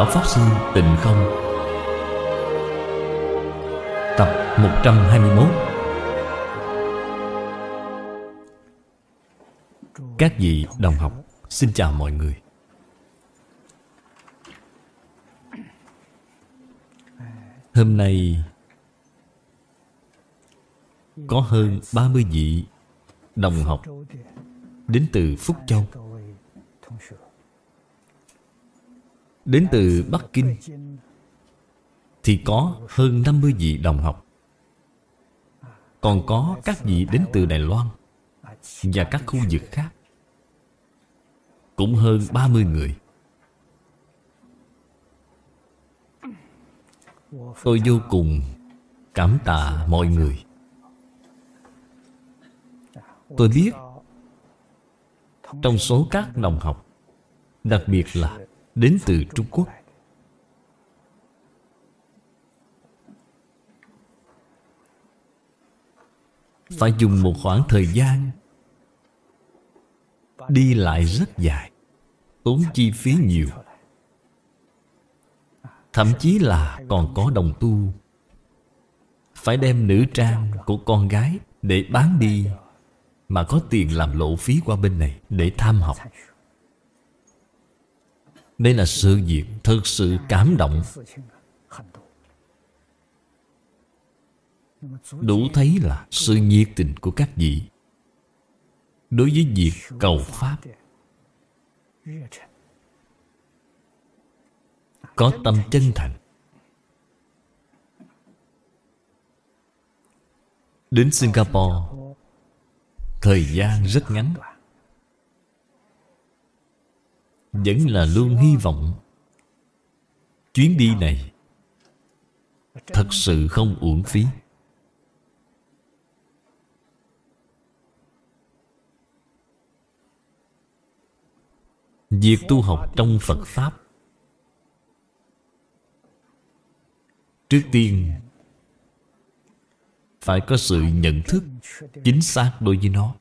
Lão Pháp Sư Tịnh Không Tập 121 Các vị đồng học, xin chào mọi người Hôm nay Có hơn 30 vị đồng học Đến từ Phúc Châu Đến từ Bắc Kinh Thì có hơn 50 vị đồng học Còn có các vị đến từ Đài Loan Và các khu vực khác Cũng hơn 30 người Tôi vô cùng cảm tạ mọi người Tôi biết Trong số các đồng học Đặc biệt là đến từ Trung Quốc. Phải dùng một khoảng thời gian đi lại rất dài, tốn chi phí nhiều. Thậm chí là còn có đồng tu phải đem nữ trang của con gái để bán đi mà có tiền làm lộ phí qua bên này để tham học đây là sự việc thực sự cảm động Đủ thấy là sự nhiệt tình của các vị Đối với việc cầu Pháp Có tâm chân thành Đến Singapore Thời gian rất ngắn vẫn là luôn hy vọng Chuyến đi này Thật sự không uổng phí Việc tu học trong Phật Pháp Trước tiên Phải có sự nhận thức Chính xác đối với nó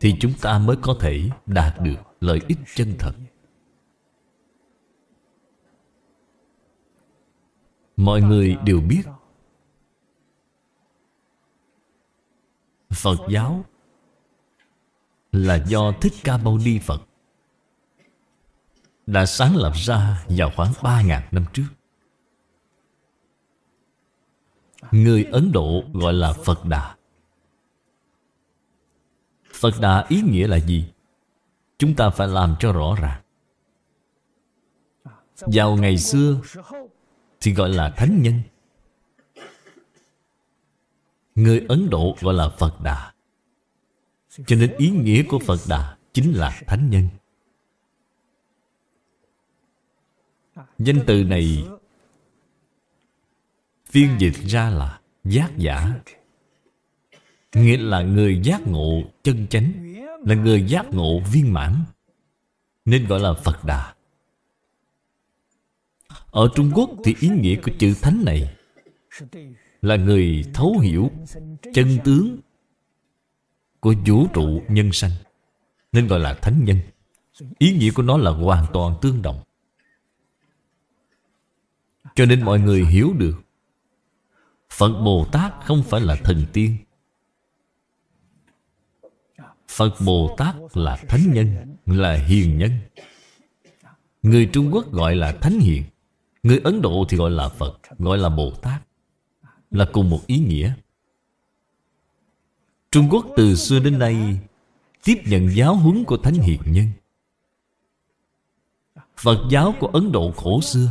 Thì chúng ta mới có thể đạt được lợi ích chân thật mọi người đều biết phật giáo là do thích ca mâu ni phật đã sáng lập ra vào khoảng ba ngàn năm trước. Người Ấn Độ gọi là Phật Đà. Phật Đà ý nghĩa là gì? Chúng ta phải làm cho rõ ràng Vào ngày xưa Thì gọi là thánh nhân Người Ấn Độ gọi là Phật Đà Cho nên ý nghĩa của Phật Đà Chính là thánh nhân Danh từ này Phiên dịch ra là giác giả Nghĩa là người giác ngộ chân chánh Là người giác ngộ viên mãn Nên gọi là Phật Đà Ở Trung Quốc thì ý nghĩa của chữ Thánh này Là người thấu hiểu chân tướng Của vũ trụ nhân sanh Nên gọi là Thánh Nhân Ý nghĩa của nó là hoàn toàn tương đồng Cho nên mọi người hiểu được Phật Bồ Tát không phải là thần tiên Phật Bồ Tát là thánh nhân Là hiền nhân Người Trung Quốc gọi là thánh hiền Người Ấn Độ thì gọi là Phật Gọi là Bồ Tát Là cùng một ý nghĩa Trung Quốc từ xưa đến nay Tiếp nhận giáo huấn của thánh hiền nhân Phật giáo của Ấn Độ khổ xưa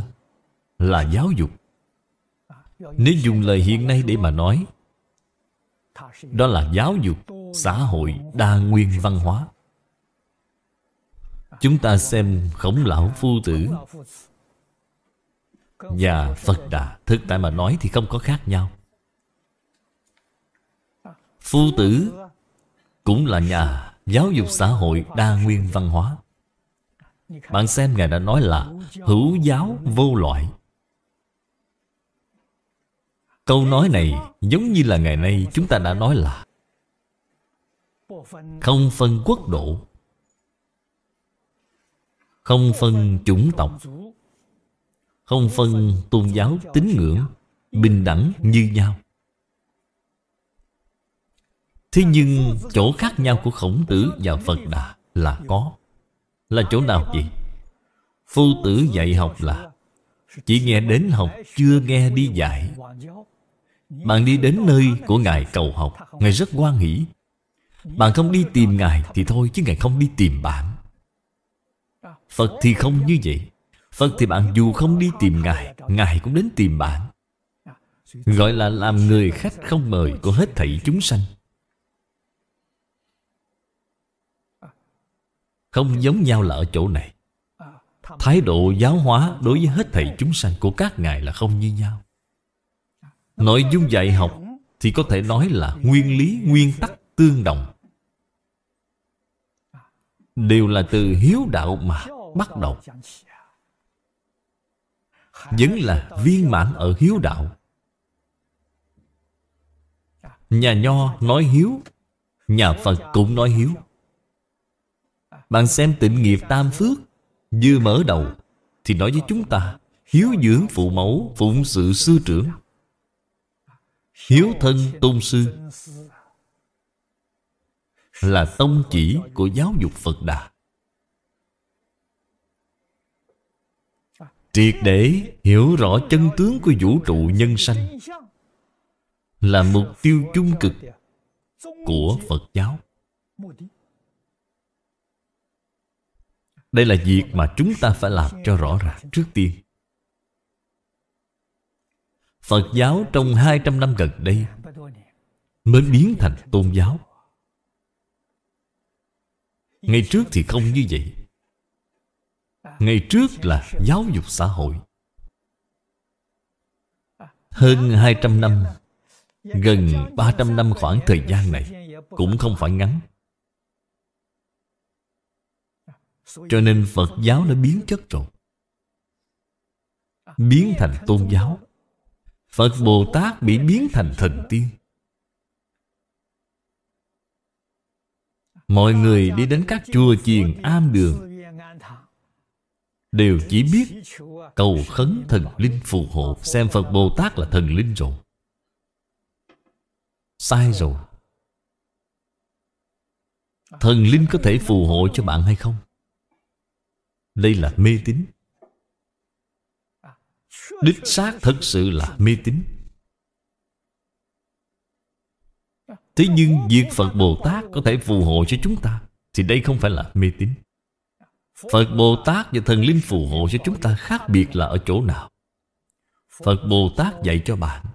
Là giáo dục Nếu dùng lời hiện nay để mà nói Đó là giáo dục xã hội đa nguyên văn hóa chúng ta xem khổng lão phu tử và phật đà thực tại mà nói thì không có khác nhau phu tử cũng là nhà giáo dục xã hội đa nguyên văn hóa bạn xem ngài đã nói là hữu giáo vô loại câu nói này giống như là ngày nay chúng ta đã nói là không phân quốc độ không phân chủng tộc không phân tôn giáo tín ngưỡng bình đẳng như nhau thế nhưng chỗ khác nhau của khổng tử và phật đà là có là chỗ nào vậy phu tử dạy học là chỉ nghe đến học chưa nghe đi dạy bạn đi đến nơi của ngài cầu học ngài rất quan hỷ bạn không đi tìm Ngài thì thôi Chứ Ngài không đi tìm bạn Phật thì không như vậy Phật thì bạn dù không đi tìm Ngài Ngài cũng đến tìm bạn Gọi là làm người khách không mời Của hết thảy chúng sanh Không giống nhau là ở chỗ này Thái độ giáo hóa đối với hết thảy chúng sanh của các ngài là không như nhau Nội dung dạy học thì có thể nói là nguyên lý, nguyên tắc tương đồng đều là từ hiếu đạo mà bắt đầu vẫn là viên mãn ở hiếu đạo nhà nho nói hiếu nhà phật cũng nói hiếu bạn xem tịnh nghiệp tam phước Dư mở đầu Thì nói với chúng ta Hiếu dưỡng phụ mẫu Phụng sự sư trưởng Hiếu thân tôn sư là tông chỉ của giáo dục Phật Đà. Triệt để hiểu rõ chân tướng của vũ trụ nhân sanh là mục tiêu chung cực của Phật giáo. Đây là việc mà chúng ta phải làm cho rõ ràng trước tiên. Phật giáo trong 200 năm gần đây mới biến thành tôn giáo. Ngày trước thì không như vậy Ngày trước là giáo dục xã hội Hơn 200 năm Gần 300 năm khoảng thời gian này Cũng không phải ngắn Cho nên Phật giáo đã biến chất rồi Biến thành tôn giáo Phật Bồ Tát bị biến thành thần tiên Mọi người đi đến các chùa chiền am đường Đều chỉ biết cầu khấn thần linh phù hộ Xem Phật Bồ Tát là thần linh rồi Sai rồi Thần linh có thể phù hộ cho bạn hay không? Đây là mê tín Đích xác thật sự là mê tín Thế nhưng việc Phật Bồ Tát có thể phù hộ cho chúng ta Thì đây không phải là mê tín Phật Bồ Tát và Thần Linh phù hộ cho chúng ta khác biệt là ở chỗ nào Phật Bồ Tát dạy cho bạn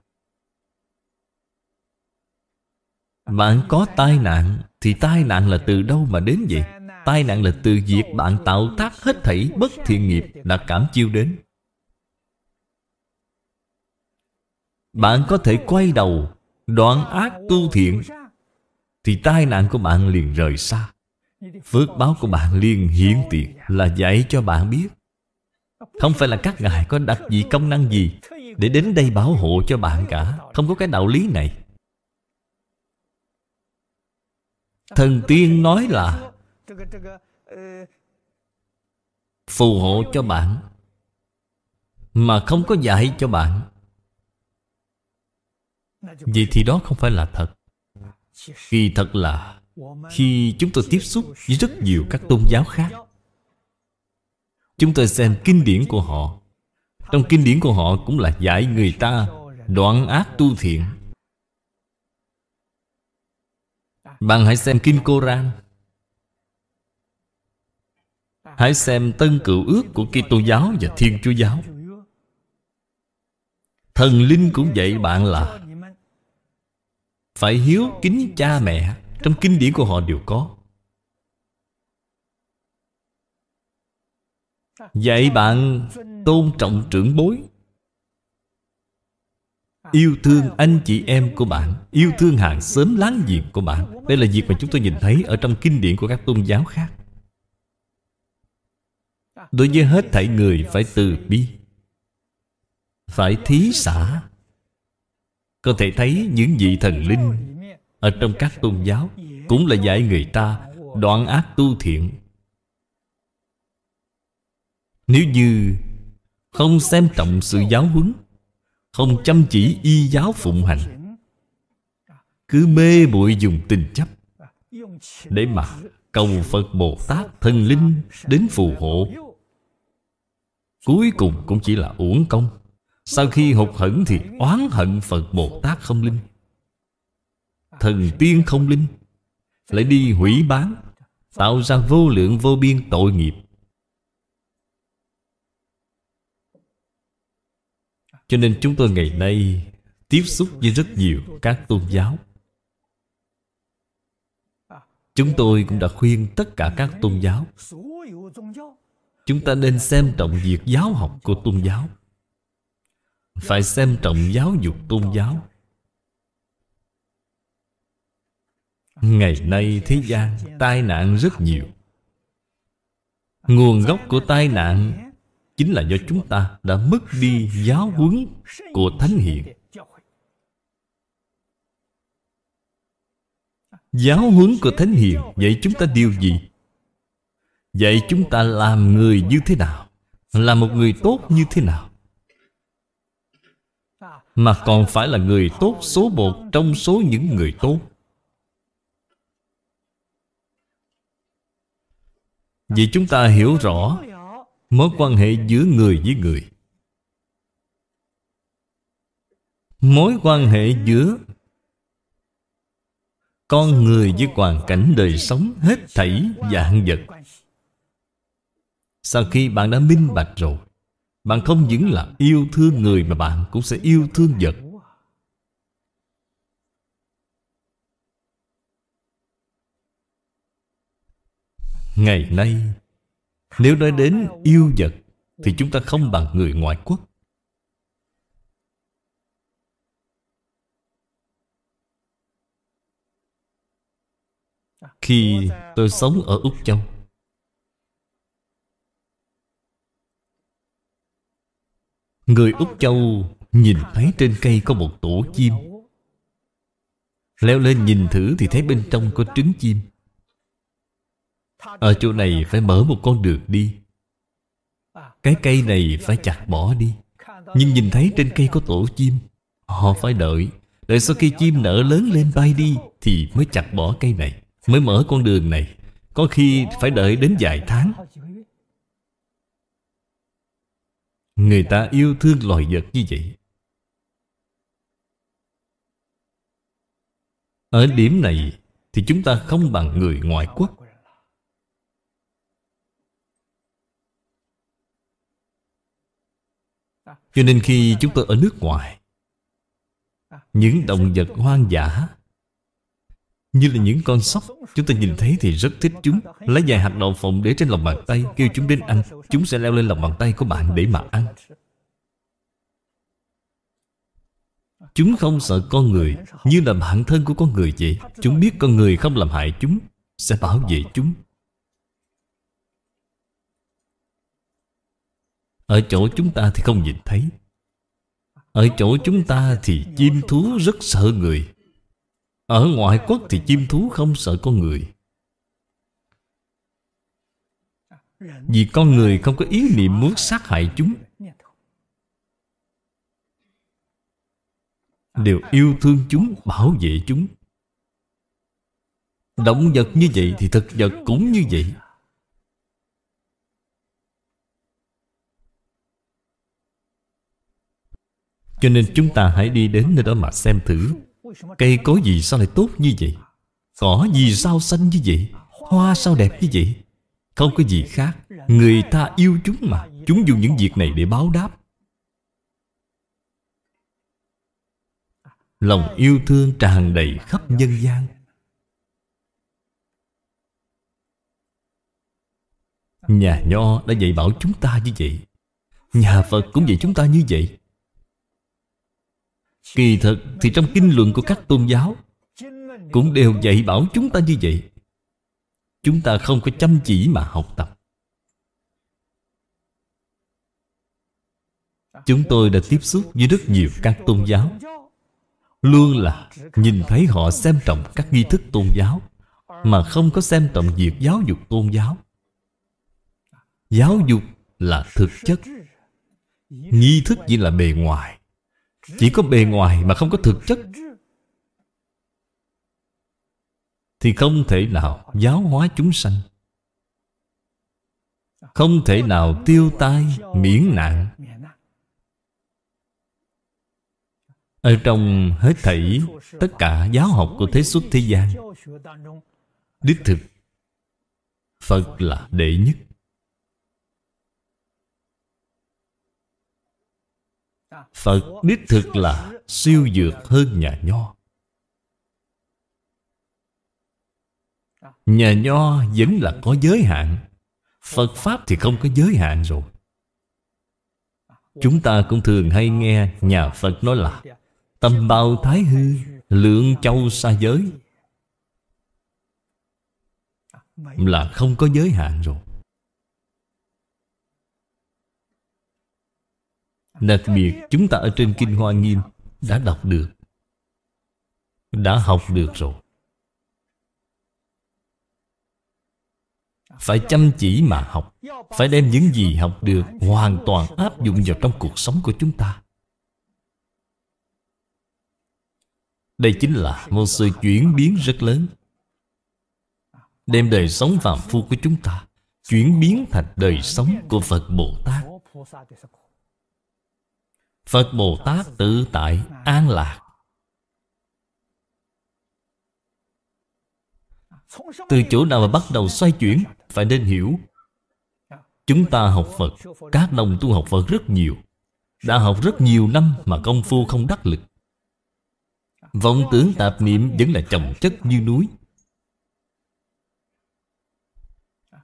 Bạn có tai nạn Thì tai nạn là từ đâu mà đến vậy Tai nạn là từ việc bạn tạo tác hết thảy bất thiện nghiệp đã cảm chiêu đến Bạn có thể quay đầu Đoạn ác tu thiện Thì tai nạn của bạn liền rời xa Phước báo của bạn liền hiển tiền Là dạy cho bạn biết Không phải là các ngài có đặc gì công năng gì Để đến đây bảo hộ cho bạn cả Không có cái đạo lý này Thần tiên nói là Phù hộ cho bạn Mà không có dạy cho bạn Vậy thì đó không phải là thật Kỳ thật là Khi chúng tôi tiếp xúc với rất nhiều các tôn giáo khác Chúng tôi xem kinh điển của họ Trong kinh điển của họ cũng là dạy người ta Đoạn ác tu thiện Bạn hãy xem Kinh Koran Hãy xem tân cựu ước của Kitô giáo và Thiên Chúa giáo Thần linh cũng dạy bạn là phải hiếu kính cha mẹ Trong kinh điển của họ đều có Dạy bạn tôn trọng trưởng bối Yêu thương anh chị em của bạn Yêu thương hàng xóm láng giềng của bạn Đây là việc mà chúng tôi nhìn thấy Ở trong kinh điển của các tôn giáo khác Đối với hết thảy người phải từ bi Phải thí xã có thể thấy những vị thần linh Ở trong các tôn giáo Cũng là dạy người ta Đoạn ác tu thiện Nếu như Không xem trọng sự giáo huấn Không chăm chỉ y giáo phụng hành Cứ mê bụi dùng tình chấp Để mà cầu Phật Bồ Tát Thần linh đến phù hộ Cuối cùng cũng chỉ là uổng công sau khi hụt hẫng thì oán hận Phật Bồ Tát không linh Thần tiên không linh Lại đi hủy bán Tạo ra vô lượng vô biên tội nghiệp Cho nên chúng tôi ngày nay Tiếp xúc với rất nhiều các tôn giáo Chúng tôi cũng đã khuyên tất cả các tôn giáo Chúng ta nên xem trọng việc giáo học của tôn giáo phải xem trọng giáo dục tôn giáo ngày nay thế gian tai nạn rất nhiều nguồn gốc của tai nạn chính là do chúng ta đã mất đi giáo huấn của thánh hiền giáo huấn của thánh hiền vậy chúng ta điều gì vậy chúng ta làm người như thế nào là một người tốt như thế nào mà còn phải là người tốt số một trong số những người tốt Vì chúng ta hiểu rõ Mối quan hệ giữa người với người Mối quan hệ giữa Con người với hoàn cảnh đời sống Hết thảy dạng vật Sau khi bạn đã minh bạch rồi bạn không những là yêu thương người Mà bạn cũng sẽ yêu thương vật Ngày nay Nếu nói đến yêu vật Thì chúng ta không bằng người ngoại quốc Khi tôi sống ở Úc Châu Người Úc Châu nhìn thấy trên cây có một tổ chim Leo lên nhìn thử thì thấy bên trong có trứng chim Ở chỗ này phải mở một con đường đi Cái cây này phải chặt bỏ đi Nhưng nhìn thấy trên cây có tổ chim Họ phải đợi Đợi sau khi chim nở lớn lên bay đi Thì mới chặt bỏ cây này Mới mở con đường này Có khi phải đợi đến vài tháng Người ta yêu thương loài vật như vậy Ở điểm này Thì chúng ta không bằng người ngoại quốc Cho nên khi chúng tôi ở nước ngoài Những động vật hoang dã như là những con sóc Chúng ta nhìn thấy thì rất thích chúng Lấy vài hạt đậu phộng để trên lòng bàn tay Kêu chúng đến ăn Chúng sẽ leo lên lòng bàn tay của bạn để mà ăn Chúng không sợ con người Như là bản thân của con người vậy Chúng biết con người không làm hại chúng Sẽ bảo vệ chúng Ở chỗ chúng ta thì không nhìn thấy Ở chỗ chúng ta thì chim thú rất sợ người ở ngoại quốc thì chim thú không sợ con người Vì con người không có ý niệm muốn sát hại chúng Đều yêu thương chúng, bảo vệ chúng Động vật như vậy thì thực vật cũng như vậy Cho nên chúng ta hãy đi đến nơi đó mà xem thử Cây cối gì sao lại tốt như vậy Cỏ gì sao xanh như vậy Hoa sao đẹp như vậy Không có gì khác Người ta yêu chúng mà Chúng dùng những việc này để báo đáp Lòng yêu thương tràn đầy khắp nhân gian Nhà Nho đã dạy bảo chúng ta như vậy Nhà Phật cũng dạy chúng ta như vậy Kỳ thật thì trong kinh luận của các tôn giáo Cũng đều dạy bảo chúng ta như vậy Chúng ta không có chăm chỉ mà học tập Chúng tôi đã tiếp xúc với rất nhiều các tôn giáo Luôn là nhìn thấy họ xem trọng các nghi thức tôn giáo Mà không có xem trọng việc giáo dục tôn giáo Giáo dục là thực chất Nghi thức chỉ là bề ngoài chỉ có bề ngoài mà không có thực chất Thì không thể nào giáo hóa chúng sanh Không thể nào tiêu tai miễn nạn Ở trong hết thảy Tất cả giáo học của thế xuất thế gian Đích thực Phật là đệ nhất Phật đích thực là siêu dược hơn nhà nho Nhà nho vẫn là có giới hạn Phật Pháp thì không có giới hạn rồi Chúng ta cũng thường hay nghe nhà Phật nói là Tâm bao thái hư, lượng châu xa giới Là không có giới hạn rồi Đặc biệt chúng ta ở trên Kinh Hoa Nghiêm Đã đọc được Đã học được rồi Phải chăm chỉ mà học Phải đem những gì học được Hoàn toàn áp dụng vào trong cuộc sống của chúng ta Đây chính là một sự chuyển biến rất lớn Đem đời sống phàm phu của chúng ta Chuyển biến thành đời sống của Phật Bồ Tát Phật Bồ Tát tự tại an lạc Từ chỗ nào mà bắt đầu xoay chuyển Phải nên hiểu Chúng ta học Phật Các đồng tu học Phật rất nhiều Đã học rất nhiều năm mà công phu không đắc lực Vọng tưởng tạp niệm vẫn là chồng chất như núi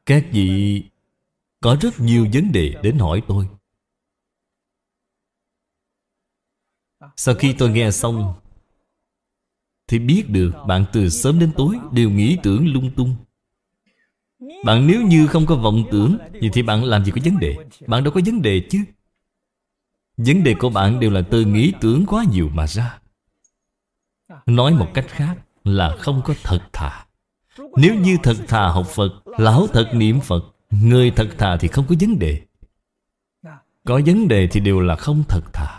Các vị có rất nhiều vấn đề đến hỏi tôi Sau khi tôi nghe xong Thì biết được bạn từ sớm đến tối Đều nghĩ tưởng lung tung Bạn nếu như không có vọng tưởng Vậy thì bạn làm gì có vấn đề Bạn đâu có vấn đề chứ Vấn đề của bạn đều là từ nghĩ tưởng quá nhiều mà ra Nói một cách khác là không có thật thà Nếu như thật thà học Phật Lão thật niệm Phật Người thật thà thì không có vấn đề Có vấn đề thì đều là không thật thà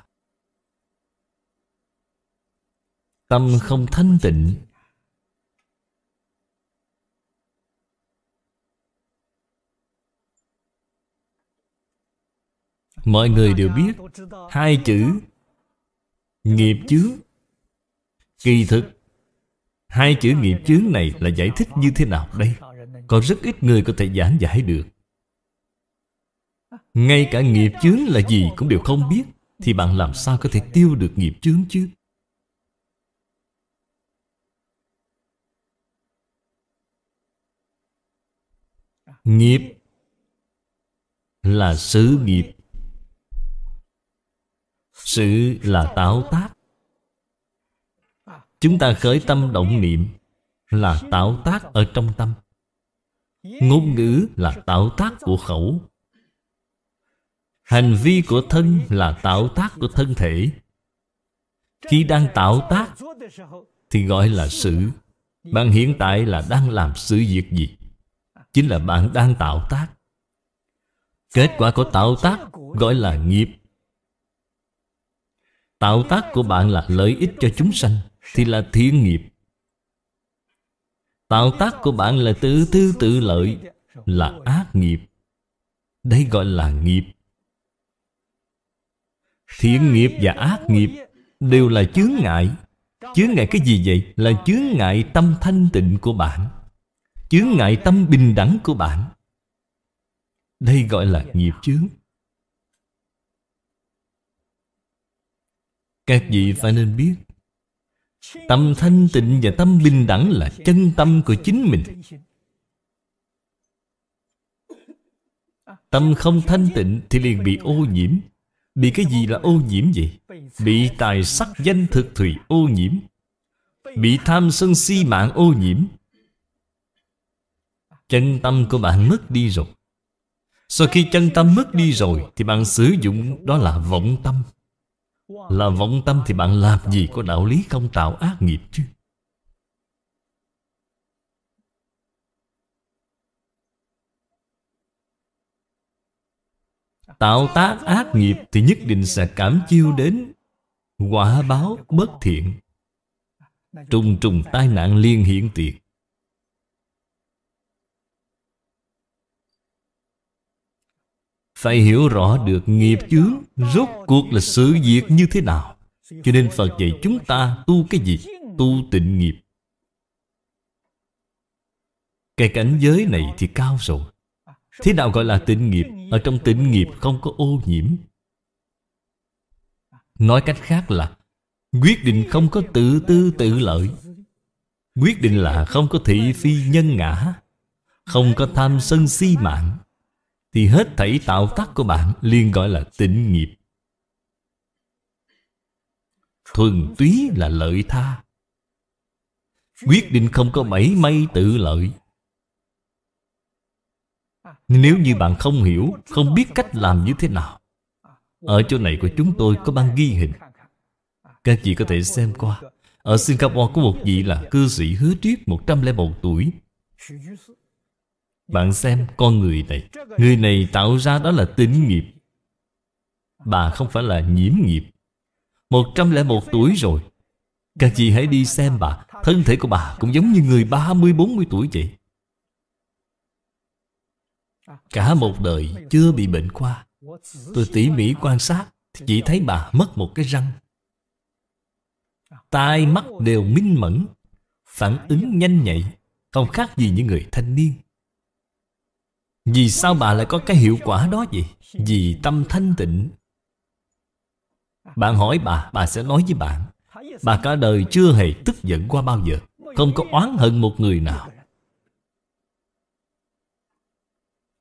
Tâm không thanh tịnh Mọi người đều biết Hai chữ Nghiệp chướng Kỳ thực Hai chữ nghiệp chướng này là giải thích như thế nào đây? Có rất ít người có thể giảng giải được Ngay cả nghiệp chướng là gì cũng đều không biết Thì bạn làm sao có thể tiêu được nghiệp chướng chứ? Nghiệp là xứ nghiệp Sự là tạo tác Chúng ta khởi tâm động niệm Là tạo tác ở trong tâm Ngôn ngữ là tạo tác của khẩu Hành vi của thân là tạo tác của thân thể Khi đang tạo tác Thì gọi là sự Bạn hiện tại là đang làm sự việc gì chính là bạn đang tạo tác. Kết quả của tạo tác gọi là nghiệp. Tạo tác của bạn là lợi ích cho chúng sanh thì là thiện nghiệp. Tạo tác của bạn là tự tư tự lợi là ác nghiệp. Đây gọi là nghiệp. Thiện nghiệp và ác nghiệp đều là chướng ngại. Chướng ngại cái gì vậy? Là chướng ngại tâm thanh tịnh của bạn chướng ngại tâm bình đẳng của bạn đây gọi là nghiệp chướng các vị phải nên biết tâm thanh tịnh và tâm bình đẳng là chân tâm của chính mình tâm không thanh tịnh thì liền bị ô nhiễm bị cái gì là ô nhiễm vậy bị tài sắc danh thực thùy ô nhiễm bị tham sân si mạng ô nhiễm Chân tâm của bạn mất đi rồi Sau khi chân tâm mất đi rồi Thì bạn sử dụng đó là vọng tâm Là vọng tâm thì bạn làm gì có đạo lý không tạo ác nghiệp chứ Tạo tác ác nghiệp thì nhất định sẽ cảm chiêu đến Quả báo bất thiện Trùng trùng tai nạn liên hiện tiền. Phải hiểu rõ được nghiệp chướng Rốt cuộc là sự việc như thế nào Cho nên Phật dạy chúng ta tu cái gì? Tu tịnh nghiệp Cái cảnh giới này thì cao rồi Thế nào gọi là tịnh nghiệp? Ở trong tịnh nghiệp không có ô nhiễm Nói cách khác là Quyết định không có tự tư tự lợi Quyết định là không có thị phi nhân ngã Không có tham sân si mạng thì hết thảy tạo tác của bạn liên gọi là tịnh nghiệp thuần túy là lợi tha quyết định không có mảy may tự lợi nếu như bạn không hiểu không biết cách làm như thế nào ở chỗ này của chúng tôi có băng ghi hình các chị có thể xem qua ở Singapore có một vị là cư sĩ hứa triết 101 tuổi bạn xem con người này Người này tạo ra đó là tín nghiệp Bà không phải là nhiễm nghiệp 101 tuổi rồi Các chị hãy đi xem bà Thân thể của bà cũng giống như người 30-40 tuổi vậy Cả một đời chưa bị bệnh qua Tôi tỉ mỉ quan sát chỉ thấy bà mất một cái răng Tai mắt đều minh mẫn Phản ứng nhanh nhạy Không khác gì những người thanh niên vì sao bà lại có cái hiệu quả đó vậy? Vì tâm thanh tịnh Bạn hỏi bà, bà sẽ nói với bạn Bà cả đời chưa hề tức giận qua bao giờ Không có oán hận một người nào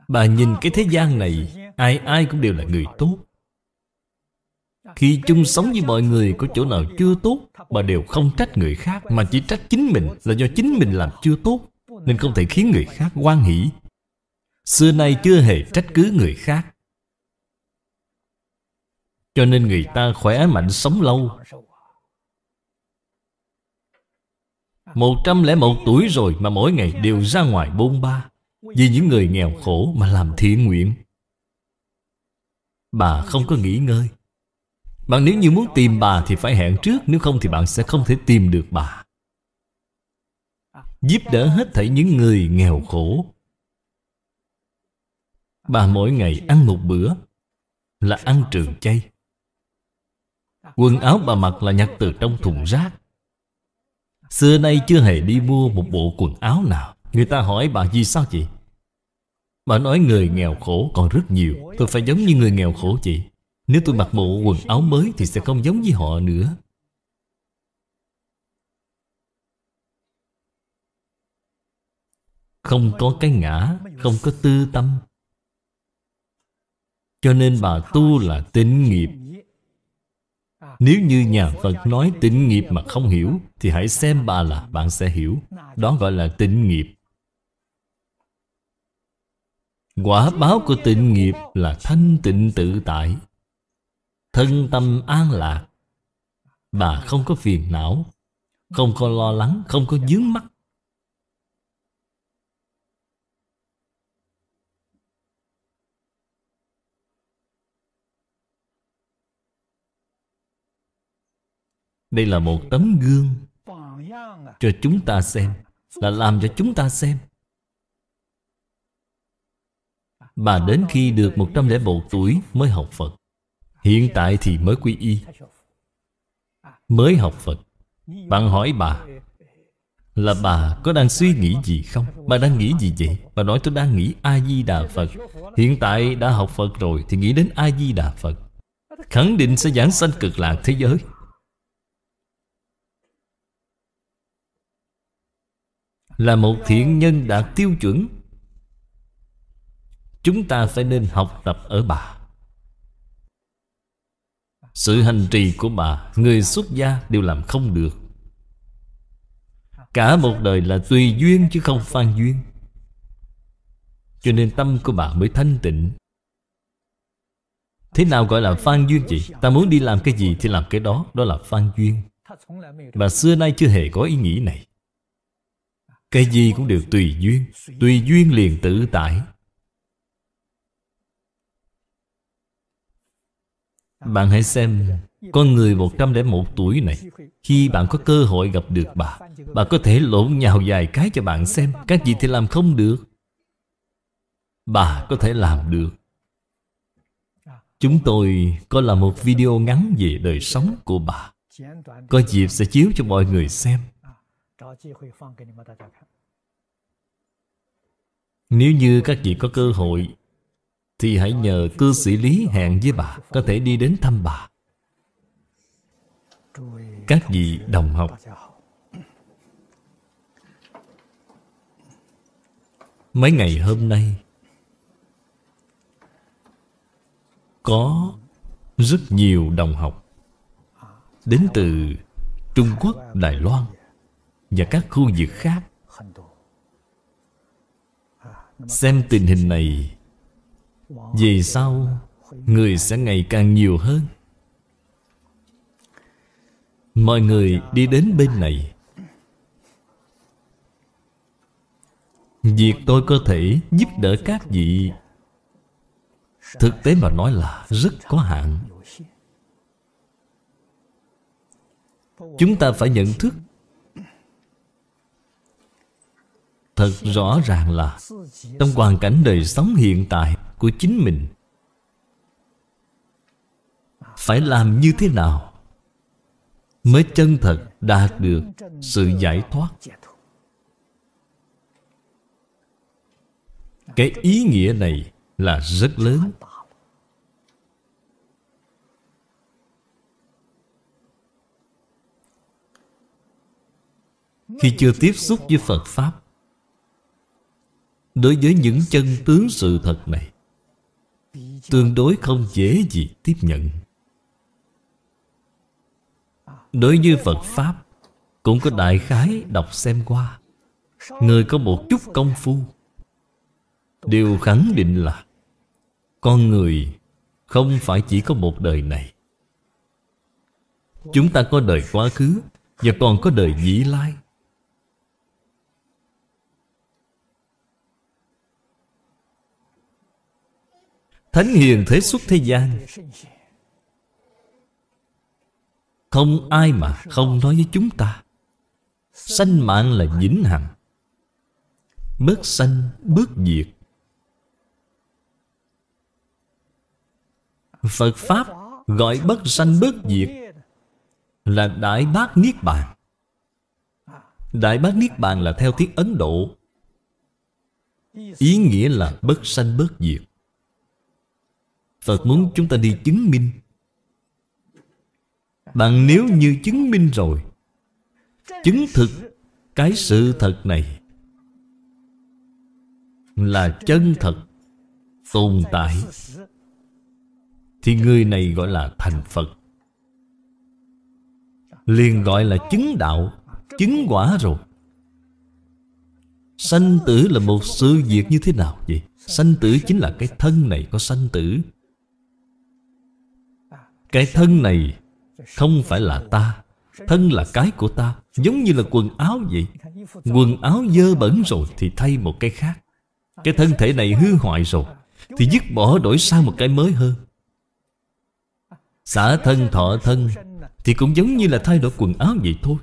Bà nhìn cái thế gian này Ai ai cũng đều là người tốt Khi chung sống với mọi người Có chỗ nào chưa tốt Bà đều không trách người khác Mà chỉ trách chính mình Là do chính mình làm chưa tốt Nên không thể khiến người khác quan hỷ xưa nay chưa hề trách cứ người khác cho nên người ta khỏe mạnh sống lâu 101 tuổi rồi mà mỗi ngày đều ra ngoài bôn ba Vì những người nghèo khổ mà làm thiện nguyện Bà không có nghỉ ngơi Bạn nếu như muốn tìm bà thì phải hẹn trước Nếu không thì bạn sẽ không thể tìm được bà Giúp đỡ hết thảy những người nghèo khổ Bà mỗi ngày ăn một bữa Là ăn trường chay Quần áo bà mặc là nhặt từ trong thùng rác Xưa nay chưa hề đi mua một bộ quần áo nào Người ta hỏi bà vì sao chị Bà nói người nghèo khổ còn rất nhiều Tôi phải giống như người nghèo khổ chị Nếu tôi mặc bộ quần áo mới Thì sẽ không giống với họ nữa Không có cái ngã Không có tư tâm cho nên bà tu là tịnh nghiệp Nếu như nhà Phật nói tịnh nghiệp mà không hiểu Thì hãy xem bà là bạn sẽ hiểu Đó gọi là tịnh nghiệp Quả báo của tịnh nghiệp là thanh tịnh tự tại Thân tâm an lạc Bà không có phiền não Không có lo lắng Không có dướng mắt Đây là một tấm gương Cho chúng ta xem Là làm cho chúng ta xem Bà đến khi được 101 tuổi mới học Phật Hiện tại thì mới quy y Mới học Phật Bạn hỏi bà Là bà có đang suy nghĩ gì không? Bà đang nghĩ gì vậy? Bà nói tôi đang nghĩ A-di-đà Phật Hiện tại đã học Phật rồi Thì nghĩ đến A-di-đà Phật Khẳng định sẽ giảng sanh cực lạc thế giới Là một thiện nhân đạt tiêu chuẩn Chúng ta phải nên học tập ở bà Sự hành trì của bà Người xuất gia đều làm không được Cả một đời là tùy duyên chứ không phan duyên Cho nên tâm của bà mới thanh tịnh Thế nào gọi là phan duyên vậy? Ta muốn đi làm cái gì thì làm cái đó Đó là phan duyên Bà xưa nay chưa hề có ý nghĩ này cái gì cũng đều tùy duyên Tùy duyên liền tự tải. Bạn hãy xem Con người 101 tuổi này Khi bạn có cơ hội gặp được bà Bà có thể lộn nhào dài cái cho bạn xem Các gì thì làm không được Bà có thể làm được Chúng tôi có làm một video ngắn về đời sống của bà Có dịp sẽ chiếu cho mọi người xem nếu như các vị có cơ hội Thì hãy nhờ cư sĩ Lý hẹn với bà Có thể đi đến thăm bà Các vị đồng học Mấy ngày hôm nay Có rất nhiều đồng học Đến từ Trung Quốc, Đài Loan và các khu vực khác xem tình hình này về sau người sẽ ngày càng nhiều hơn mọi người đi đến bên này việc tôi có thể giúp đỡ các vị thực tế mà nói là rất có hạn chúng ta phải nhận thức thật rõ ràng là trong hoàn cảnh đời sống hiện tại của chính mình phải làm như thế nào mới chân thật đạt được sự giải thoát cái ý nghĩa này là rất lớn khi chưa tiếp xúc với phật pháp Đối với những chân tướng sự thật này Tương đối không dễ gì tiếp nhận Đối với Phật Pháp Cũng có đại khái đọc xem qua Người có một chút công phu đều khẳng định là Con người không phải chỉ có một đời này Chúng ta có đời quá khứ Và còn có đời dĩ lai Thánh hiền thế xuất thế gian Không ai mà không nói với chúng ta Sanh mạng là vĩnh hằng Bớt sanh, bớt diệt Phật Pháp gọi bất sanh bớt diệt Là Đại Bác Niết Bàn Đại Bác Niết Bàn là theo tiếng Ấn Độ Ý nghĩa là bất sanh bớt diệt Phật muốn chúng ta đi chứng minh Bạn nếu như chứng minh rồi Chứng thực cái sự thật này Là chân thật Tồn tại Thì người này gọi là thành Phật Liền gọi là chứng đạo Chứng quả rồi Sanh tử là một sự việc như thế nào vậy? Sanh tử chính là cái thân này có sanh tử cái thân này không phải là ta Thân là cái của ta Giống như là quần áo vậy Quần áo dơ bẩn rồi thì thay một cái khác Cái thân thể này hư hoại rồi Thì dứt bỏ đổi sang một cái mới hơn Xả thân thọ thân Thì cũng giống như là thay đổi quần áo vậy thôi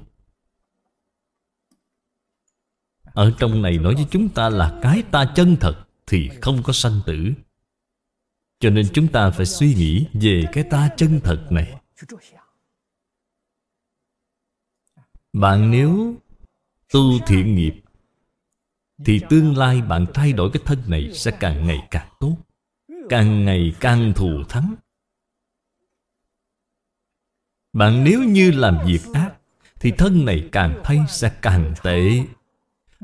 Ở trong này nói với chúng ta là cái ta chân thật Thì không có sanh tử cho nên chúng ta phải suy nghĩ về cái ta chân thật này Bạn nếu tu thiện nghiệp Thì tương lai bạn thay đổi cái thân này sẽ càng ngày càng tốt Càng ngày càng thù thắng Bạn nếu như làm việc ác Thì thân này càng thay sẽ càng tệ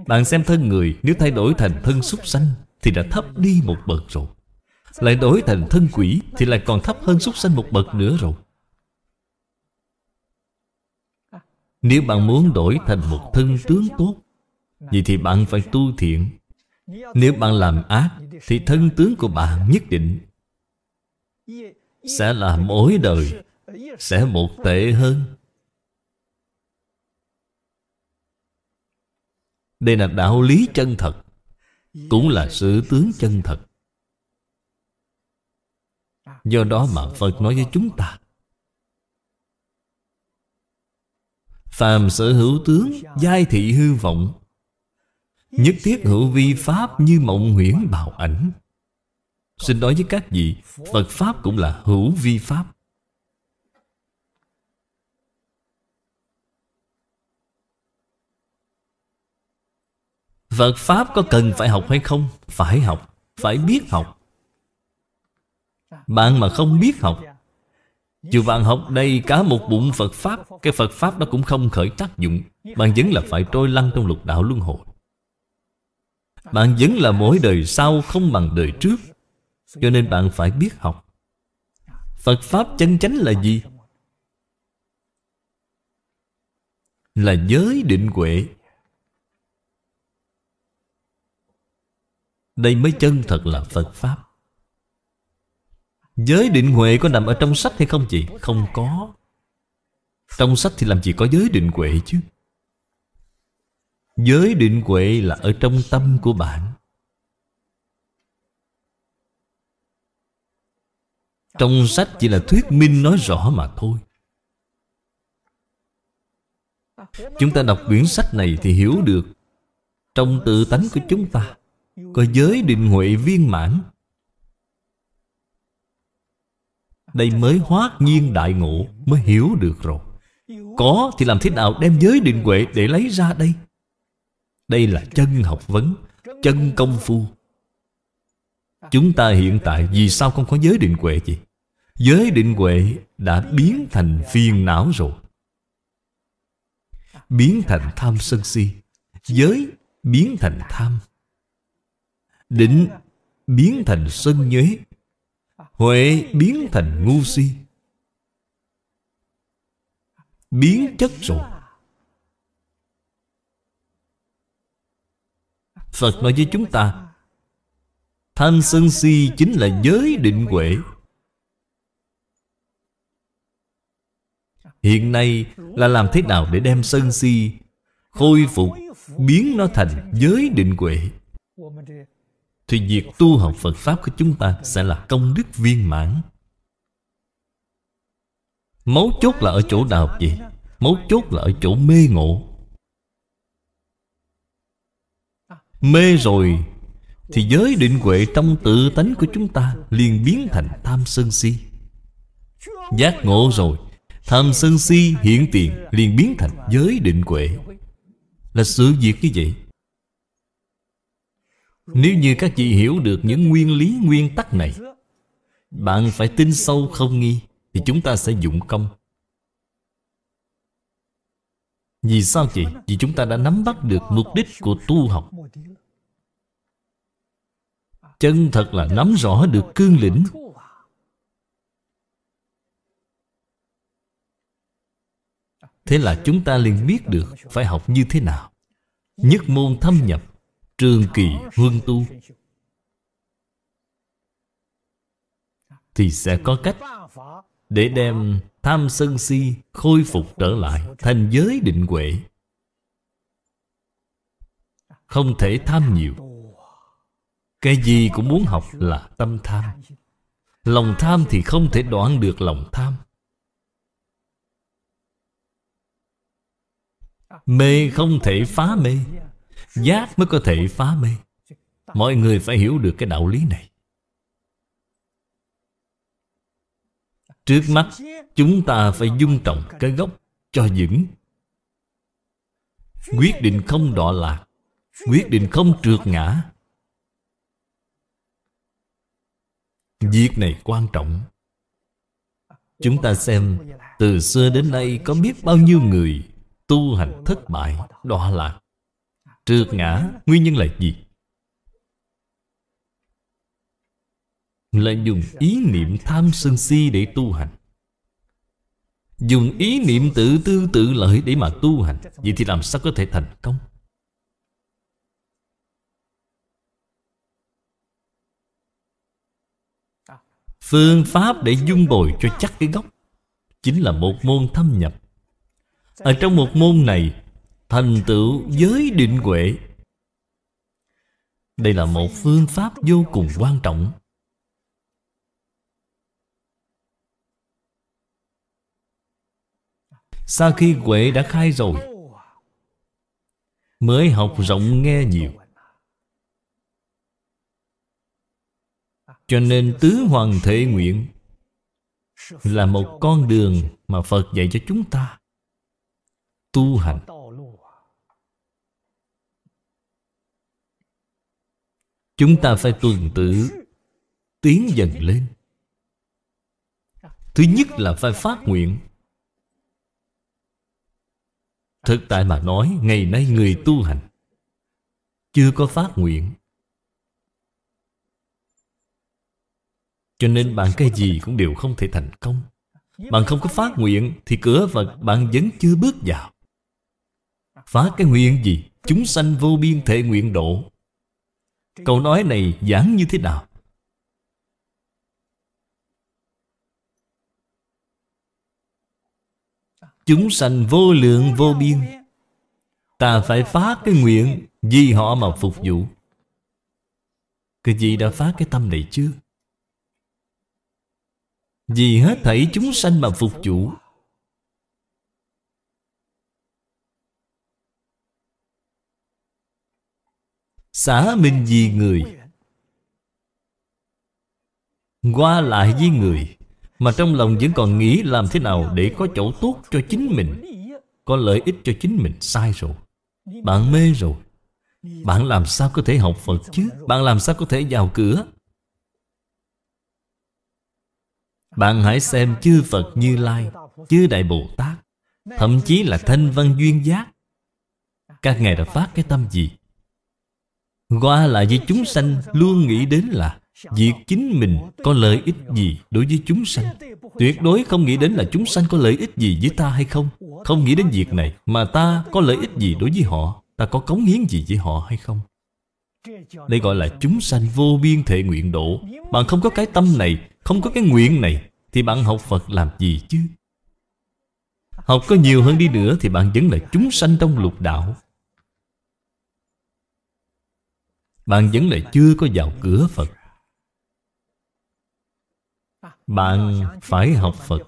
Bạn xem thân người nếu thay đổi thành thân súc sanh Thì đã thấp đi một bậc rồi lại đổi thành thân quỷ Thì lại còn thấp hơn súc sanh một bậc nữa rồi Nếu bạn muốn đổi thành một thân tướng tốt Vậy thì bạn phải tu thiện Nếu bạn làm ác Thì thân tướng của bạn nhất định Sẽ là mỗi đời Sẽ một tệ hơn Đây là đạo lý chân thật Cũng là sự tướng chân thật Do đó mà Phật nói với chúng ta Phàm sở hữu tướng Giai thị hư vọng Nhất thiết hữu vi pháp Như mộng huyễn bào ảnh Xin nói với các vị Phật Pháp cũng là hữu vi Pháp Phật Pháp có cần phải học hay không? Phải học, phải biết học bạn mà không biết học Dù bạn học đây cả một bụng Phật Pháp Cái Phật Pháp đó cũng không khởi tác dụng Bạn vẫn là phải trôi lăn trong lục đạo luân hồi Bạn vẫn là mỗi đời sau không bằng đời trước Cho nên bạn phải biết học Phật Pháp chân chánh là gì? Là giới định huệ Đây mới chân thật là Phật Pháp Giới định huệ có nằm ở trong sách hay không chị? Không có Trong sách thì làm gì có giới định huệ chứ Giới định huệ là ở trong tâm của bạn Trong sách chỉ là thuyết minh nói rõ mà thôi Chúng ta đọc quyển sách này thì hiểu được Trong tự tánh của chúng ta Có giới định huệ viên mãn Đây mới hóa nhiên đại ngộ Mới hiểu được rồi Có thì làm thế nào đem giới định huệ để lấy ra đây Đây là chân học vấn Chân công phu Chúng ta hiện tại vì sao không có giới định huệ gì Giới định huệ đã biến thành phiền não rồi Biến thành tham sân si Giới biến thành tham Định biến thành sân nhuế Huệ biến thành ngu si Biến chất rồi Phật nói với chúng ta thanh sân si chính là giới định huệ Hiện nay là làm thế nào để đem sân si Khôi phục Biến nó thành giới định huệ thì việc tu học Phật Pháp của chúng ta Sẽ là công đức viên mãn Mấu chốt là ở chỗ nào vậy? Mấu chốt là ở chỗ mê ngộ Mê rồi Thì giới định huệ trong tự tánh của chúng ta liền biến thành tham sân si Giác ngộ rồi Tham sân si hiện tiền liền biến thành giới định huệ Là sự việc như vậy nếu như các vị hiểu được những nguyên lý nguyên tắc này Bạn phải tin sâu không nghi Thì chúng ta sẽ dụng công Vì sao vậy? Vì chúng ta đã nắm bắt được mục đích của tu học Chân thật là nắm rõ được cương lĩnh Thế là chúng ta liền biết được phải học như thế nào Nhất môn thâm nhập trương kỳ huân tu thì sẽ có cách để đem tham sân si khôi phục trở lại thành giới định huệ không thể tham nhiều cái gì cũng muốn học là tâm tham lòng tham thì không thể đoạn được lòng tham mê không thể phá mê Giác mới có thể phá mê Mọi người phải hiểu được cái đạo lý này Trước mắt chúng ta phải dung trọng cái gốc cho vững Quyết định không đọa lạc Quyết định không trượt ngã Việc này quan trọng Chúng ta xem Từ xưa đến nay có biết bao nhiêu người Tu hành thất bại, đọa lạc Trượt ngã Nguyên nhân là gì? Là dùng ý niệm tham sân si để tu hành Dùng ý niệm tự tư tự lợi để mà tu hành Vậy thì làm sao có thể thành công? Phương pháp để dung bồi cho chắc cái gốc Chính là một môn thâm nhập Ở trong một môn này thành tựu giới định huệ đây là một phương pháp vô cùng quan trọng sau khi huệ đã khai rồi mới học rộng nghe nhiều cho nên tứ hoàng thể nguyện là một con đường mà phật dạy cho chúng ta tu hành Chúng ta phải tuần tự Tiến dần lên Thứ nhất là phải phát nguyện Thực tại mà nói Ngày nay người tu hành Chưa có phát nguyện Cho nên bạn cái gì cũng đều không thể thành công Bạn không có phát nguyện Thì cửa vật bạn vẫn chưa bước vào phá cái nguyện gì Chúng sanh vô biên thể nguyện độ Câu nói này giảng như thế nào? Chúng sanh vô lượng vô biên Ta phải phá cái nguyện Vì họ mà phục vụ Cái gì đã phá cái tâm này chưa? Vì hết thảy chúng sanh mà phục vụ Xá minh di người Qua lại với người Mà trong lòng vẫn còn nghĩ làm thế nào để có chỗ tốt cho chính mình Có lợi ích cho chính mình sai rồi Bạn mê rồi Bạn làm sao có thể học Phật chứ Bạn làm sao có thể vào cửa Bạn hãy xem chư Phật Như Lai Chư Đại Bồ Tát Thậm chí là Thanh Văn Duyên Giác Các ngài đã phát cái tâm gì qua lại với chúng sanh luôn nghĩ đến là Việc chính mình có lợi ích gì đối với chúng sanh Tuyệt đối không nghĩ đến là chúng sanh có lợi ích gì với ta hay không Không nghĩ đến việc này Mà ta có lợi ích gì đối với họ Ta có cống hiến gì với họ hay không Đây gọi là chúng sanh vô biên thể nguyện độ Bạn không có cái tâm này Không có cái nguyện này Thì bạn học Phật làm gì chứ Học có nhiều hơn đi nữa Thì bạn vẫn là chúng sanh trong lục đạo Bạn vẫn là chưa có vào cửa Phật Bạn phải học Phật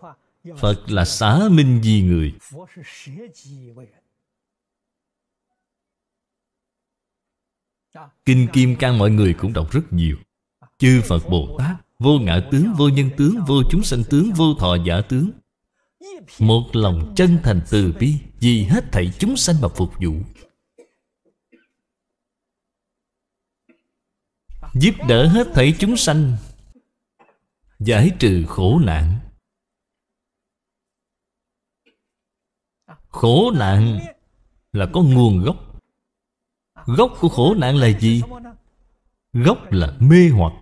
Phật là xá minh di người Kinh Kim Cang mọi người cũng đọc rất nhiều Chư Phật Bồ Tát Vô ngã tướng, vô nhân tướng, vô chúng sanh tướng, vô thọ giả tướng Một lòng chân thành từ bi Vì hết thảy chúng sanh mà phục vụ Giúp đỡ hết thảy chúng sanh Giải trừ khổ nạn Khổ nạn là có nguồn gốc Gốc của khổ nạn là gì? Gốc là mê hoặc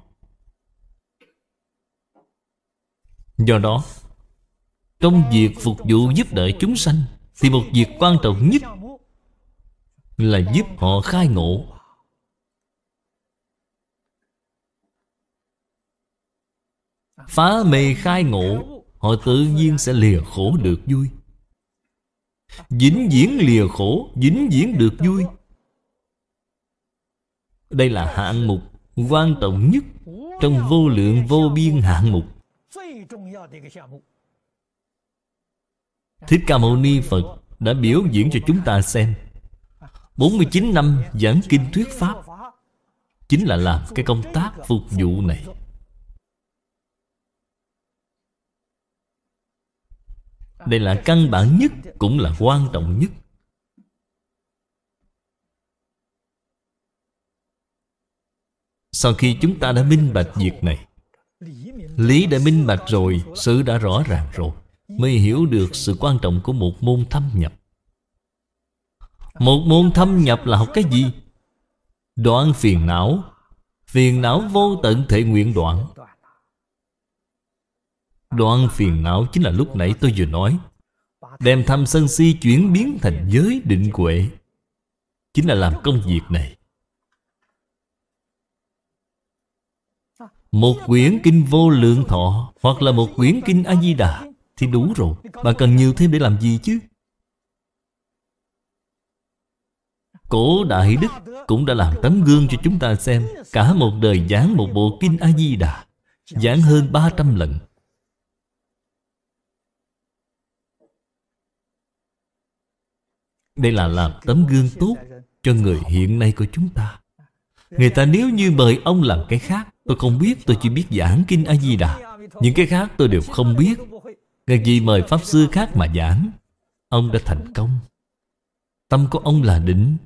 Do đó Trong việc phục vụ giúp đỡ chúng sanh Thì một việc quan trọng nhất Là giúp họ khai ngộ Phá mê khai ngộ Họ tự nhiên sẽ lìa khổ được vui Dính diễn lìa khổ Dính diễn được vui Đây là hạng mục quan trọng nhất Trong vô lượng vô biên hạng mục Thích Ca Mâu Ni Phật đã biểu diễn cho chúng ta xem 49 năm giảng kinh thuyết Pháp Chính là làm cái công tác phục vụ này Đây là căn bản nhất Cũng là quan trọng nhất Sau khi chúng ta đã minh bạch việc này Lý đã minh bạch rồi Sự đã rõ ràng rồi Mới hiểu được sự quan trọng của một môn thâm nhập Một môn thâm nhập là học cái gì? Đoạn phiền não Phiền não vô tận thể nguyện đoạn Đoạn phiền não chính là lúc nãy tôi vừa nói Đem tham sân si chuyển biến thành giới định huệ Chính là làm công việc này Một quyển kinh vô lượng thọ Hoặc là một quyển kinh A-di-đà Thì đủ rồi mà cần nhiều thêm để làm gì chứ Cổ Đại Đức cũng đã làm tấm gương cho chúng ta xem Cả một đời giảng một bộ kinh A-di-đà Giảng hơn 300 lần Đây là làm tấm gương tốt cho người hiện nay của chúng ta Người ta nếu như mời ông làm cái khác Tôi không biết tôi chỉ biết giảng Kinh A-di-đà Những cái khác tôi đều không biết Ngài gì mời Pháp Sư khác mà giảng Ông đã thành công Tâm của ông là đỉnh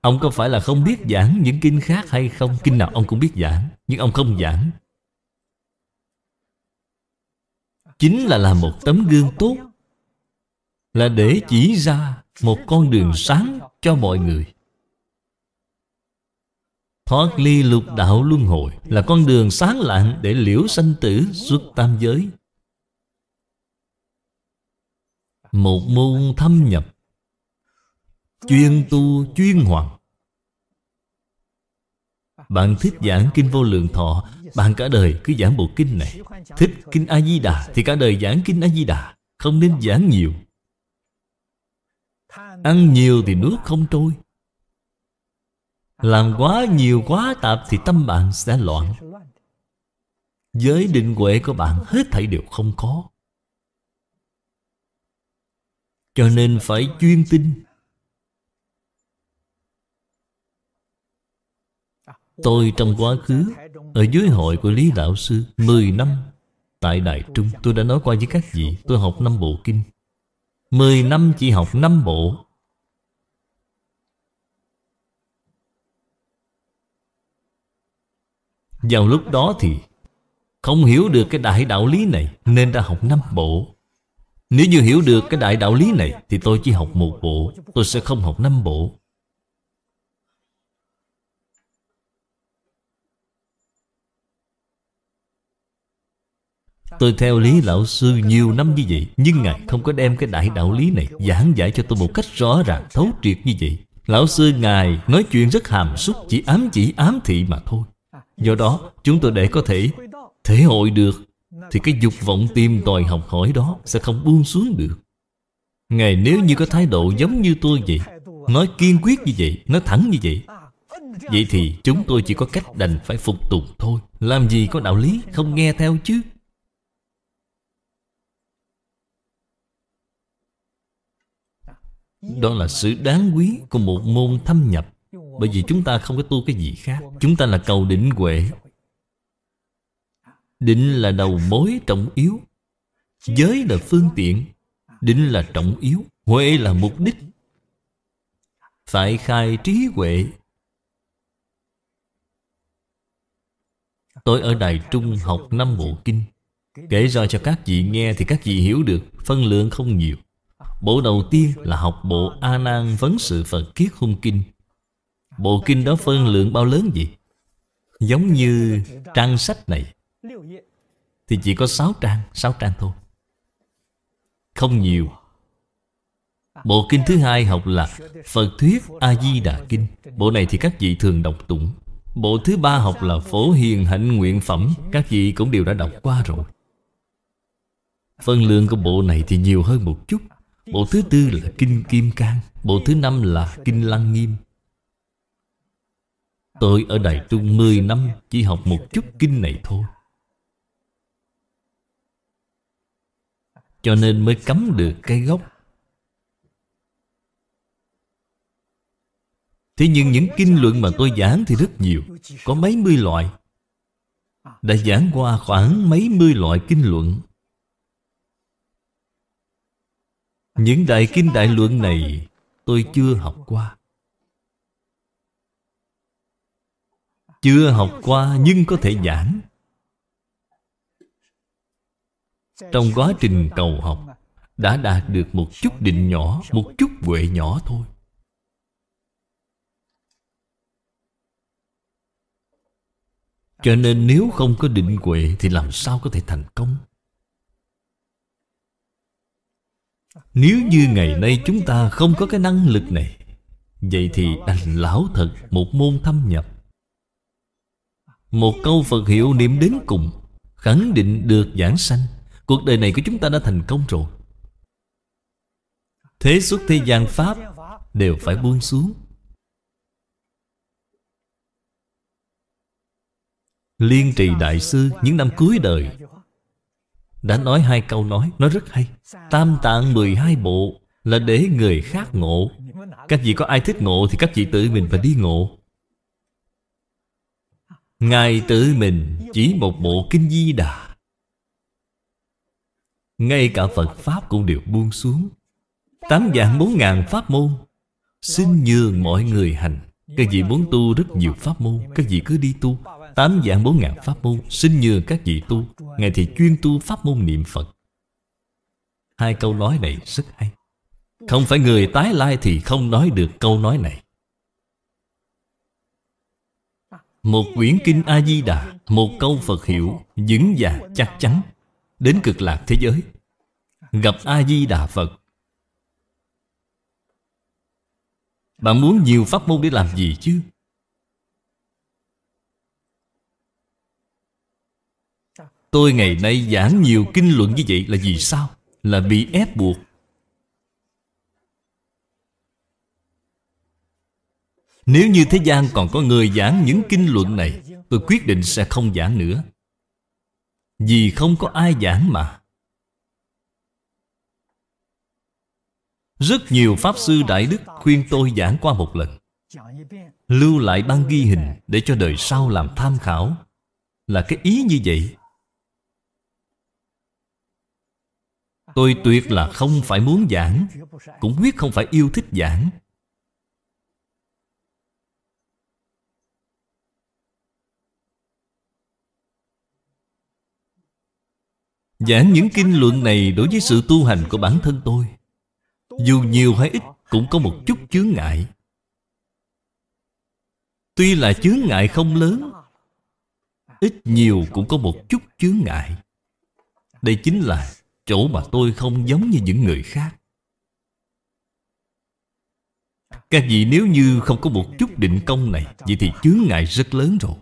Ông có phải là không biết giảng những kinh khác hay không? Kinh nào ông cũng biết giảng, nhưng ông không giảng. Chính là làm một tấm gương tốt là để chỉ ra một con đường sáng cho mọi người Thoát ly lục đạo luân hồi Là con đường sáng lạng để liễu sanh tử xuất tam giới Một môn thâm nhập Chuyên tu chuyên hoàng Bạn thích giảng kinh vô lượng thọ Bạn cả đời cứ giảng bộ kinh này Thích kinh A-di-đà Thì cả đời giảng kinh A-di-đà Không nên giảng nhiều Ăn nhiều thì nước không trôi Làm quá nhiều quá tạp Thì tâm bạn sẽ loạn Giới định huệ của bạn Hết thảy đều không có Cho nên phải chuyên tin Tôi trong quá khứ Ở dưới hội của Lý Đạo Sư 10 năm Tại Đại Trung tôi đã nói qua với các vị Tôi học năm bộ kinh 10 năm chỉ học năm bộ Vào lúc đó thì Không hiểu được cái đại đạo lý này Nên đã học năm bộ Nếu như hiểu được cái đại đạo lý này Thì tôi chỉ học một bộ Tôi sẽ không học năm bộ Tôi theo lý lão sư nhiều năm như vậy Nhưng Ngài không có đem cái đại đạo lý này Giảng giải cho tôi một cách rõ ràng thấu triệt như vậy Lão sư Ngài nói chuyện rất hàm súc Chỉ ám chỉ ám thị mà thôi Do đó chúng tôi để có thể thể hội được Thì cái dục vọng tìm tòi học hỏi đó Sẽ không buông xuống được Ngài nếu như có thái độ giống như tôi vậy Nói kiên quyết như vậy Nói thẳng như vậy Vậy thì chúng tôi chỉ có cách đành phải phục tùng thôi Làm gì có đạo lý không nghe theo chứ Đó là sự đáng quý của một môn thâm nhập bởi vì chúng ta không có tu cái gì khác Chúng ta là cầu định huệ Định là đầu mối trọng yếu Giới là phương tiện Định là trọng yếu Huệ là mục đích Phải khai trí huệ Tôi ở Đài Trung học năm bộ kinh Kể ra cho các vị nghe thì các vị hiểu được Phân lượng không nhiều Bộ đầu tiên là học bộ A Nan Vấn Sự Phật Kiết Hung Kinh Bộ kinh đó phân lượng bao lớn gì Giống như trang sách này Thì chỉ có 6 trang, 6 trang thôi Không nhiều Bộ kinh thứ hai học là Phật Thuyết A-di-đà Kinh Bộ này thì các vị thường đọc tụng Bộ thứ ba học là Phổ Hiền Hạnh Nguyện Phẩm Các vị cũng đều đã đọc qua rồi Phân lượng của bộ này thì nhiều hơn một chút Bộ thứ tư là Kinh Kim Cang Bộ thứ năm là Kinh Lăng Nghiêm Tôi ở Đài Trung 10 năm Chỉ học một chút kinh này thôi Cho nên mới cấm được cái gốc Thế nhưng những kinh luận mà tôi giảng thì rất nhiều Có mấy mươi loại Đã giảng qua khoảng mấy mươi loại kinh luận Những đại kinh đại luận này tôi chưa học qua Chưa học qua nhưng có thể giảng Trong quá trình cầu học Đã đạt được một chút định nhỏ Một chút huệ nhỏ thôi Cho nên nếu không có định huệ Thì làm sao có thể thành công Nếu như ngày nay chúng ta không có cái năng lực này Vậy thì đành lão thật một môn thâm nhập một câu Phật hiệu niệm đến cùng Khẳng định được giảng sanh Cuộc đời này của chúng ta đã thành công rồi Thế xuất thế gian Pháp Đều phải buông xuống Liên trì Đại Sư những năm cuối đời Đã nói hai câu nói nó rất hay Tam tạng 12 bộ Là để người khác ngộ Các vị có ai thích ngộ Thì các vị tự mình phải đi ngộ Ngài tự mình chỉ một bộ kinh di đà Ngay cả Phật Pháp cũng đều buông xuống Tám dạng bốn ngàn Pháp môn Xin nhường mọi người hành Các vị muốn tu rất nhiều Pháp môn Các vị cứ đi tu Tám dạng bốn ngàn Pháp môn Xin nhường các vị tu Ngài thì chuyên tu Pháp môn niệm Phật Hai câu nói này rất hay Không phải người tái lai thì không nói được câu nói này Một quyển kinh A-di-đà Một câu Phật hiểu vững và chắc chắn Đến cực lạc thế giới Gặp A-di-đà Phật Bạn muốn nhiều pháp môn để làm gì chứ? Tôi ngày nay giảng nhiều kinh luận như vậy là vì sao? Là bị ép buộc Nếu như thế gian còn có người giảng những kinh luận này Tôi quyết định sẽ không giảng nữa Vì không có ai giảng mà Rất nhiều Pháp Sư Đại Đức khuyên tôi giảng qua một lần Lưu lại ban ghi hình để cho đời sau làm tham khảo Là cái ý như vậy Tôi tuyệt là không phải muốn giảng Cũng quyết không phải yêu thích giảng Giảng những kinh luận này đối với sự tu hành của bản thân tôi Dù nhiều hay ít cũng có một chút chướng ngại Tuy là chướng ngại không lớn Ít nhiều cũng có một chút chướng ngại Đây chính là chỗ mà tôi không giống như những người khác Các vị nếu như không có một chút định công này Vậy thì chướng ngại rất lớn rồi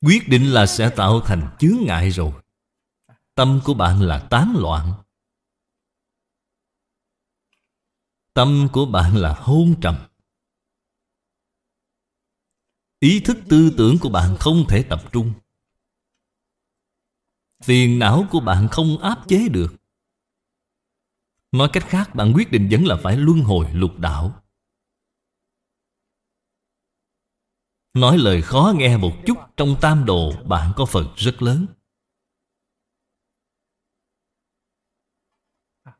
Quyết định là sẽ tạo thành chướng ngại rồi Tâm của bạn là tán loạn Tâm của bạn là hôn trầm Ý thức tư tưởng của bạn không thể tập trung phiền não của bạn không áp chế được Nói cách khác bạn quyết định vẫn là phải luân hồi lục đạo Nói lời khó nghe một chút Trong tam độ bạn có Phật rất lớn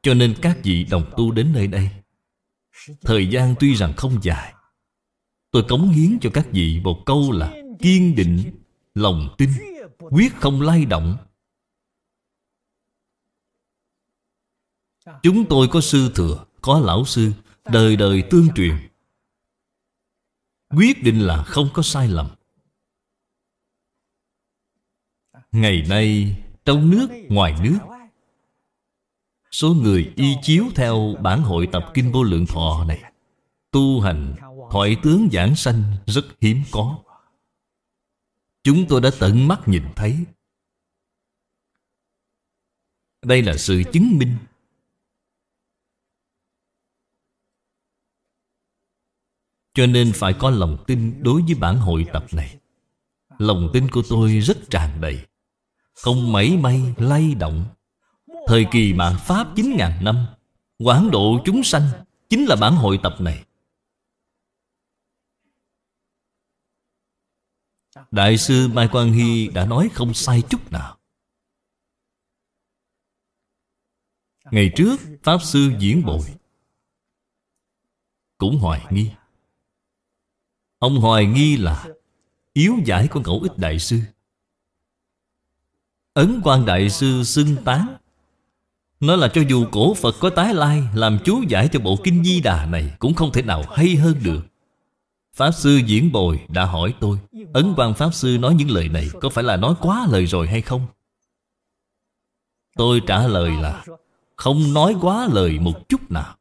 Cho nên các vị đồng tu đến nơi đây Thời gian tuy rằng không dài Tôi cống hiến cho các vị một câu là Kiên định, lòng tin Quyết không lay động Chúng tôi có sư thừa, có lão sư Đời đời tương truyền quyết định là không có sai lầm ngày nay trong nước ngoài nước số người y chiếu theo bản hội tập kinh vô lượng thọ này tu hành thoại tướng giảng sanh rất hiếm có chúng tôi đã tận mắt nhìn thấy đây là sự chứng minh Cho nên phải có lòng tin đối với bản hội tập này Lòng tin của tôi rất tràn đầy Không mảy may lay động Thời kỳ mạng Pháp 9.000 năm quán độ chúng sanh Chính là bản hội tập này Đại sư Mai Quang Hy đã nói không sai chút nào Ngày trước Pháp Sư Diễn Bồi Cũng hoài nghi Ông hoài nghi là Yếu giải của ngẫu ích đại sư Ấn quan đại sư xưng tán Nó là cho dù cổ Phật có tái lai Làm chú giải cho bộ kinh di đà này Cũng không thể nào hay hơn được Pháp sư diễn bồi đã hỏi tôi Ấn quan Pháp sư nói những lời này Có phải là nói quá lời rồi hay không? Tôi trả lời là Không nói quá lời một chút nào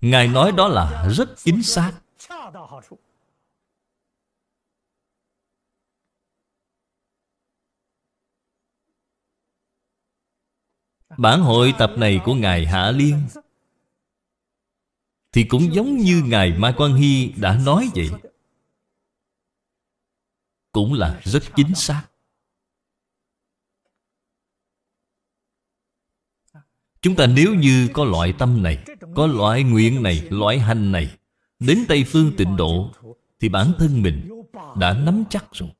Ngài nói đó là rất chính xác Bản hội tập này của Ngài Hạ Liên Thì cũng giống như Ngài Mai Quang Hy đã nói vậy Cũng là rất chính xác Chúng ta nếu như có loại tâm này Có loại nguyện này, loại hành này Đến Tây Phương tịnh độ Thì bản thân mình đã nắm chắc rồi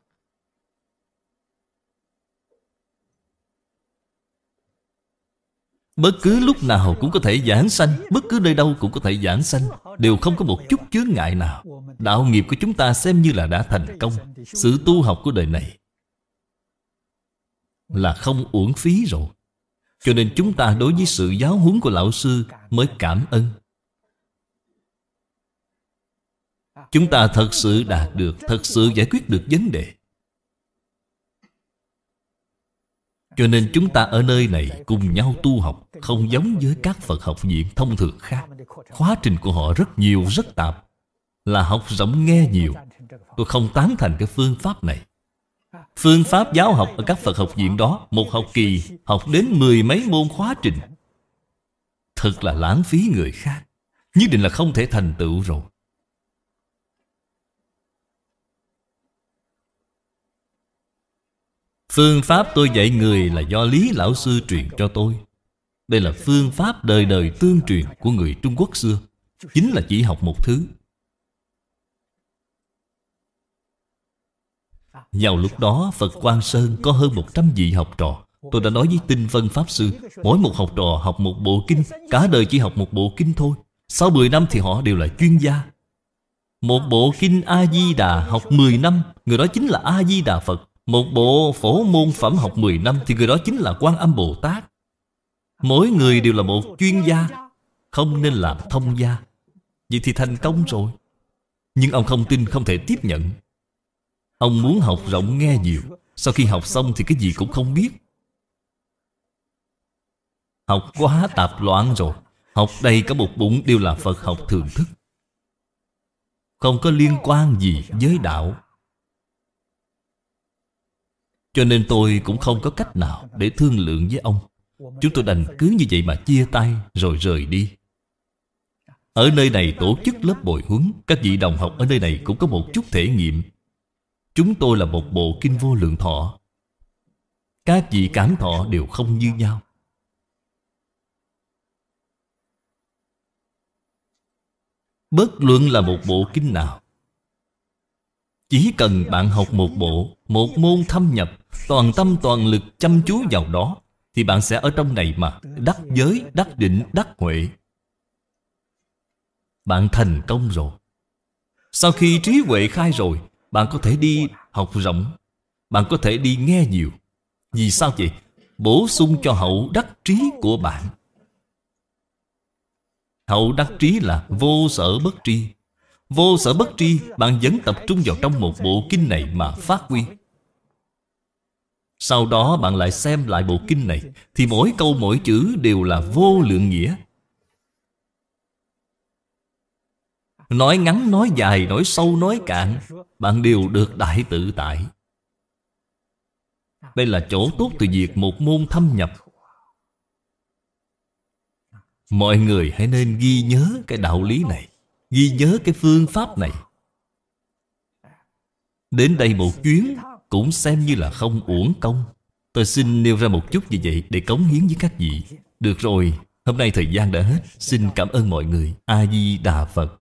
Bất cứ lúc nào cũng có thể giảng sanh Bất cứ nơi đâu cũng có thể giảng sanh Đều không có một chút chướng ngại nào Đạo nghiệp của chúng ta xem như là đã thành công Sự tu học của đời này Là không uổng phí rồi Cho nên chúng ta đối với sự giáo huấn của lão sư Mới cảm ơn Chúng ta thật sự đạt được Thật sự giải quyết được vấn đề Cho nên chúng ta ở nơi này cùng nhau tu học Không giống với các Phật học viện thông thường khác Khóa trình của họ rất nhiều, rất tạp Là học rộng nghe nhiều Tôi không tán thành cái phương pháp này Phương pháp giáo học ở các Phật học viện đó Một học kỳ học đến mười mấy môn khóa trình Thật là lãng phí người khác Nhất định là không thể thành tựu rồi Phương pháp tôi dạy người là do Lý Lão Sư truyền cho tôi Đây là phương pháp đời đời tương truyền của người Trung Quốc xưa Chính là chỉ học một thứ Vào lúc đó Phật Quang Sơn có hơn 100 vị học trò Tôi đã nói với Tinh Vân Pháp Sư Mỗi một học trò học một bộ kinh Cả đời chỉ học một bộ kinh thôi Sau 10 năm thì họ đều là chuyên gia Một bộ kinh A-di-đà học 10 năm Người đó chính là A-di-đà Phật một bộ phổ môn phẩm học 10 năm Thì người đó chính là quan âm Bồ Tát Mỗi người đều là một chuyên gia Không nên làm thông gia Vậy thì thành công rồi Nhưng ông không tin không thể tiếp nhận Ông muốn học rộng nghe nhiều Sau khi học xong thì cái gì cũng không biết Học quá tạp loạn rồi Học đầy cả một bụng đều là Phật học thường thức Không có liên quan gì với đạo cho nên tôi cũng không có cách nào để thương lượng với ông Chúng tôi đành cứ như vậy mà chia tay rồi rời đi Ở nơi này tổ chức lớp bồi huấn Các vị đồng học ở nơi này cũng có một chút thể nghiệm Chúng tôi là một bộ kinh vô lượng thọ Các vị cảm thọ đều không như nhau Bất luận là một bộ kinh nào Chỉ cần bạn học một bộ một môn thâm nhập Toàn tâm toàn lực chăm chú vào đó Thì bạn sẽ ở trong này mà Đắc giới, đắc định, đắc huệ Bạn thành công rồi Sau khi trí huệ khai rồi Bạn có thể đi học rộng Bạn có thể đi nghe nhiều Vì sao vậy? Bổ sung cho hậu đắc trí của bạn Hậu đắc trí là vô sở bất tri Vô sở bất tri Bạn vẫn tập trung vào trong một bộ kinh này mà phát huy sau đó bạn lại xem lại bộ kinh này Thì mỗi câu mỗi chữ đều là vô lượng nghĩa Nói ngắn, nói dài, nói sâu, nói cạn Bạn đều được đại tự tại Đây là chỗ tốt từ việc một môn thâm nhập Mọi người hãy nên ghi nhớ cái đạo lý này Ghi nhớ cái phương pháp này Đến đây một chuyến cũng xem như là không uổng công Tôi xin nêu ra một chút như vậy để cống hiến với các vị Được rồi, hôm nay thời gian đã hết Xin cảm ơn mọi người A-di-đà Phật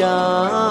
đó